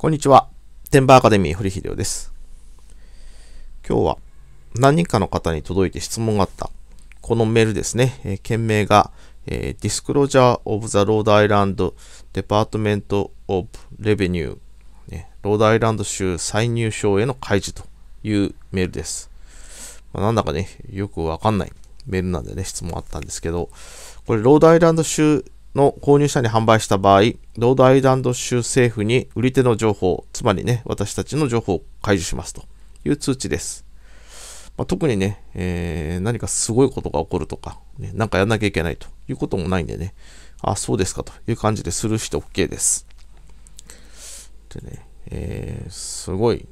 こんにちは。天馬アカデミー、堀秀夫です。今日は何人かの方に届いて質問があった、このメールですね。えー、件名が、えー、Disclosure of the Rhode Island Department of Revenue、ね、ロードアイランド州再入賞への開示というメールです。まあ、なんだかね、よくわかんないメールなんでね、質問あったんですけど、これ、ロードアイランド州の購入者に販売した場合、ロードアイランド州政府に売り手の情報、つまりね、私たちの情報を開示しますという通知です。まあ、特にね、えー、何かすごいことが起こるとか、ね、なんかやんなきゃいけないということもないんでね、あ、そうですかという感じでするて OK です。でね、えー、すごい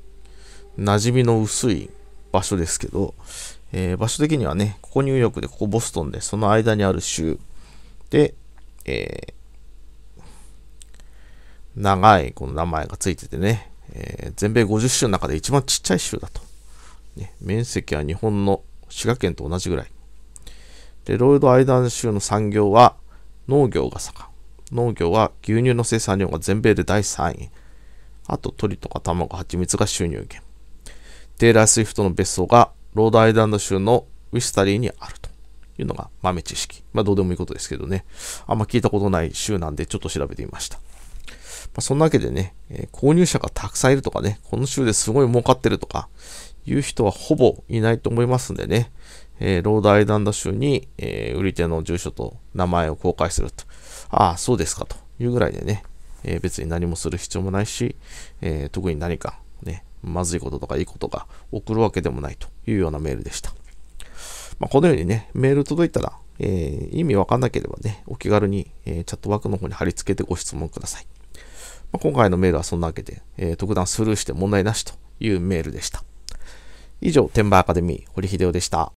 馴染みの薄い場所ですけど、えー、場所的にはね、ここニューヨークで、ここボストンで、その間にある州で、えー、長いこの名前がついててね、えー、全米50州の中で一番ちっちゃい州だと。ね、面積は日本の滋賀県と同じぐらい。で、ロイド・アイダン州の産業は農業が盛ん。農業は牛乳の生産量が全米で第3位。あと鳥とか卵、蜂蜜が収入源。テイラー・スウィフトの別荘がロード・アイランド州のウィスタリーにあると。いうのが豆知識。まあ、どうでもいいことですけどね。あんま聞いたことない週なんで、ちょっと調べてみました。まあ、そんなわけでね、えー、購入者がたくさんいるとかね、この州ですごい儲かってるとか、いう人はほぼいないと思いますんでね、えー、ロードアイランド州に、えー、売り手の住所と名前を公開すると。ああ、そうですかというぐらいでね、えー、別に何もする必要もないし、え特に何かね、まずいこととかいいことが起こるわけでもないというようなメールでした。まあ、このようにね、メール届いたら、えー、意味わかんなければね、お気軽に、えー、チャットワークの方に貼り付けてご質問ください。まあ、今回のメールはそんなわけで、えー、特段スルーして問題なしというメールでした。以上、天馬アカデミー、堀秀夫でした。